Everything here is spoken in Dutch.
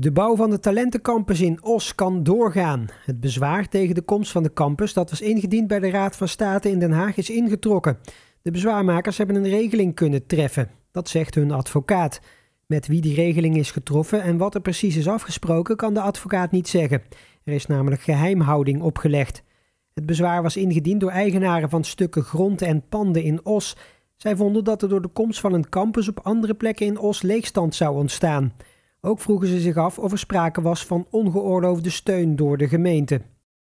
De bouw van de talentencampus in Os kan doorgaan. Het bezwaar tegen de komst van de campus dat was ingediend bij de Raad van State in Den Haag is ingetrokken. De bezwaarmakers hebben een regeling kunnen treffen. Dat zegt hun advocaat. Met wie die regeling is getroffen en wat er precies is afgesproken kan de advocaat niet zeggen. Er is namelijk geheimhouding opgelegd. Het bezwaar was ingediend door eigenaren van stukken grond en panden in Os. Zij vonden dat er door de komst van een campus op andere plekken in Os leegstand zou ontstaan. Ook vroegen ze zich af of er sprake was van ongeoorloofde steun door de gemeente.